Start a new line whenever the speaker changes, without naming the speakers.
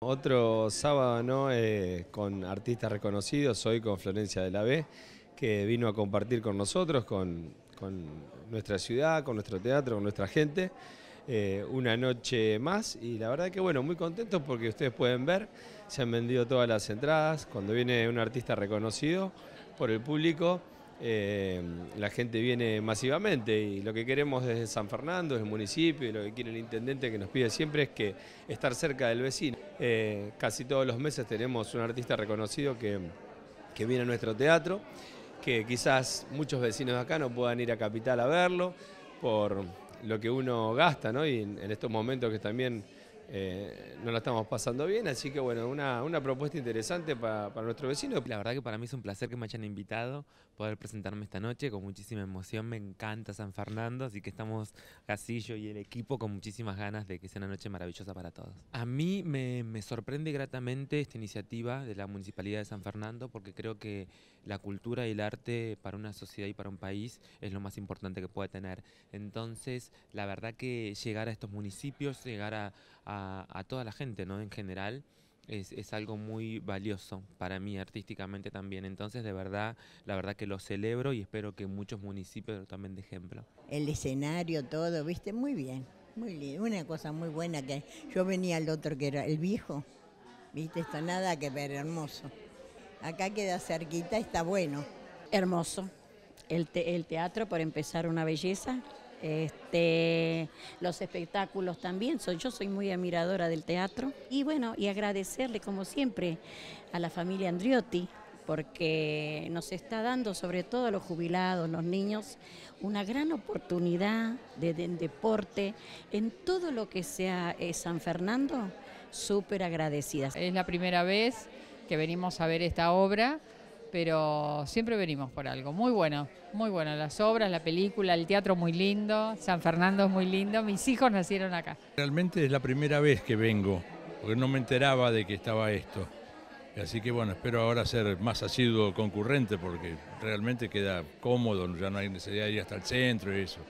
Otro sábado eh, con artistas reconocidos, hoy con Florencia de la B, que vino a compartir con nosotros, con, nuestra ciudad, con nuestro teatro, con nuestra gente, eh, una noche más y la verdad que bueno, muy contentos porque ustedes pueden ver, se han vendido todas las entradas, cuando viene un artista reconocido por el público, eh, la gente viene masivamente y lo que queremos desde San Fernando, desde el municipio y lo que quiere el intendente que nos pide siempre es que estar cerca del vecino. Eh, casi todos los meses tenemos un artista reconocido que, viene a nuestro teatro, que quizás muchos vecinos de acá no puedan ir a Capital a verlo por lo que uno gasta, ¿no? Y en estos momentos que también eh, no la estamos pasando bien, así que bueno, una, propuesta interesante para, nuestro vecino. La verdad que para mí es un placer que me hayan
invitado, poder presentarme esta noche con muchísima emoción, me encanta San Fernando, así que estamos Casillo y el equipo con muchísimas ganas de que sea una noche maravillosa para todos. A mí me, me sorprende gratamente esta iniciativa de la Municipalidad de San Fernando porque creo que la cultura y el arte para una sociedad y para un país es lo más importante que puede tener. Entonces, la verdad que llegar a estos municipios, llegar a, toda la gente, ¿no? En general. Es, algo muy valioso para mí artísticamente también. Entonces, de verdad, la verdad que lo celebro y espero que muchos municipios también de ejemplo.
El escenario, todo, viste, muy bien, muy lindo. Una cosa muy buena que yo venía al otro que era el viejo,
viste, está nada que ver, hermoso. Acá queda cerquita, está bueno. Hermoso. El, teatro, por empezar, una belleza. Este, los espectáculos también, yo soy muy admiradora del teatro. Y bueno, y agradecerle como siempre a la familia Andriotti, porque nos está dando, sobre todo a los jubilados, los niños, una gran oportunidad de, deporte en todo lo que sea eh, San Fernando, súper
agradecidas. Es la primera vez que venimos a ver esta obra, pero siempre venimos por algo. Muy bueno, muy bueno. Las obras, la película, el teatro muy lindo, San Fernando es muy lindo, mis hijos nacieron acá.
Realmente es la primera vez que vengo, porque no me enteraba de que estaba esto. Así que bueno, espero ahora ser más asiduo concurrente porque realmente queda cómodo, ya no hay necesidad de ir hasta el centro y eso.